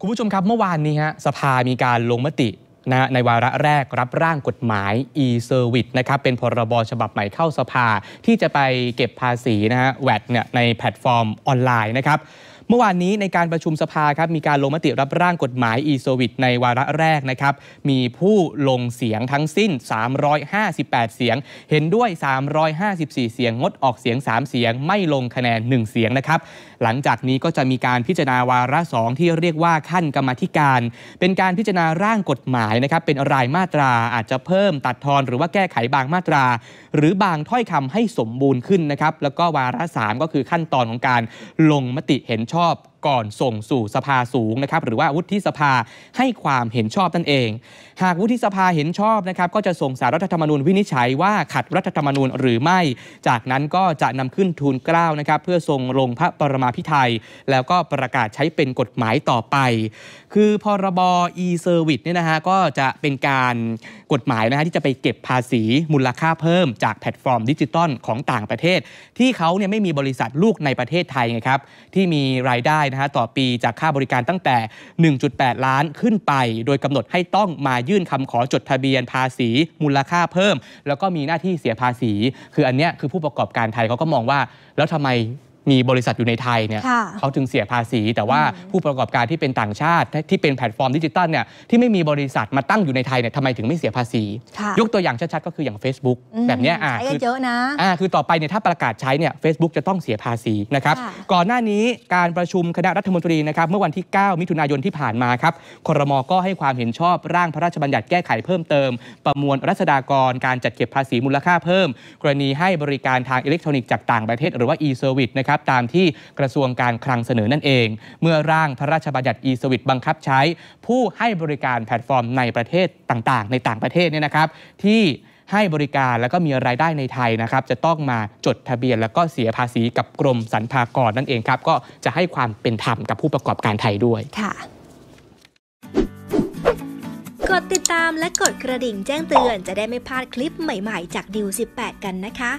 คุณผู้ชมครับ เมื่อวานนี้ฮะสภามีการลงมตินะในวาระแรกรับร่างกฎหมาย e-service นะครับเป็นพรบฉบับใหม่เข้าสภาที่จะไปเก็บภาษีนะฮะแวดเนี่ยในแพลตฟอร์มออนไลน์นะครับเมื่อวานนี้ในการประชุมสภาครับมีการลงมติรับร่างกฎหมายอีโซวิดในวาระแรกนะครับมีผู้ลงเสียงทั้งสิ้น 358 เสียง เห็นด้วย 354 เสียง งดออกเสียง 3 เสียง ไม่ลงคะแนน1เสียงนะครับหลังจากนี้ก็จะมีการพิจารณาวาระ2ที่เรียกว่าขั้นกรรมธิการ เป็นการพิจารณาร่างกฎหมายนะครับเป็นรายมาตราอาจจะเพิ่มตัดทอนหรือว่าแก้ไขบางมาตรา หรือบางถ้อยคำให้สมบูรณ์ขึ้นนะครับแล้วก็วาระ3ก็คือขั้นตอนของการลงมติเห็นชอบชอบก่อนส่งสู่สภาสูงนะครับหรือว่าวุฒิสภาให้ความเห็นชอบนั่นเอง หากวุฒิสภาเห็นชอบนะครับก็จะส่งสารรัฐธรรมนูญวินิจฉัยว่าขัดรัฐธรรมนูญ หรือไม่จากนั้นก็จะนำขึ้นทูลเกล้านะครับเพื่อทรงลงพระปรมาพิไทยแล้วก็ประกาศใช้เป็นกฎหมายต่อไป คือพรบ e-service เนี่ยนะฮะก็จะเป็นการกฎหมายนะฮะที่จะไปเก็บภาษีมูลค่าเพิ่ม จากแพลตฟอร์มดิจิตอลของต่างประเทศ ที่เขาเนี่ยไม่มีบริษัทลูกในประเทศไทยไงครับที่มีรายได้นะฮะต่อปีจากค่าบริการตั้งแต่ 1.8 ล้านขึ้นไป โดยกำหนดให้ต้องมายื่นคำขอ จดทะเบียนภาษี มูลค่าเพิ่ม แล้วก็มีหน้าที่เสียภาษี คืออันเนี้ยคือผู้ประกอบการไทยเขาก็มองว่า แล้วทำไมมีบริษัทอยู่ในไทยเนี่ยเขาถึงเสียภาษี แต่ว่าผู้ประกอบการที่เป็นต่างชาติที่เป็นแพลตฟอร์มดิจิตอลเนี่ยที่ไม่มีบริษัทมาตั้งอยู่ในไทยเนี่ยทำไมถึงไม่เสียภาษี ยกตัวอย่างชัดๆ ก็คืออย่าง Facebook แบบนี้อ่าคือเยอะนะอ่าคือต่อไปเนี่ยถ้าประกาศใช้เนี่ยเฟซบุ๊กจะต้องเสียภาษีนะครับก่อนหน้านี้การประชุมคณะรัฐมนตรีนะครับเมื่อวันที่ 9 มิถุนายนที่ผ่านมาครับครมก็ให้ความเห็นชอบร่างพระราชบัญญัติแก้ไขเพิ่มเติม ประมวลรัษฎากรการจัดเก็บภาษีมูลค่าเพิ่ม กรณีให้บริการทางอิเล็กทรอนิกส์จากต่างประเทศหรือว่า e-service นะครับับตามที่กระทรวงการคลังเสนอนั่นเอง เมื่อร่างพระราชบัญญัติอีสวิตบังคับใช้ผู้ให้บริการแพลตฟอร์มในประเทศต่างๆ ในต่างประเทศเนี่ยนะครับ ที่ให้บริการแล้วก็มีรายได้ในไทยนะครับ จะต้องมาจดทะเบียนแล้วก็เสียภาษีกับกรมสรรพากรนั่นเองครับ ก็จะให้ความเป็นธรรมกับผู้ประกอบการไทยด้วย ค่ะ กดติดตามและกดกระดิ่งแจ้งเตือนจะได้ไม่พลาดคลิปใหม่ๆจากดิว18 กันนะคะ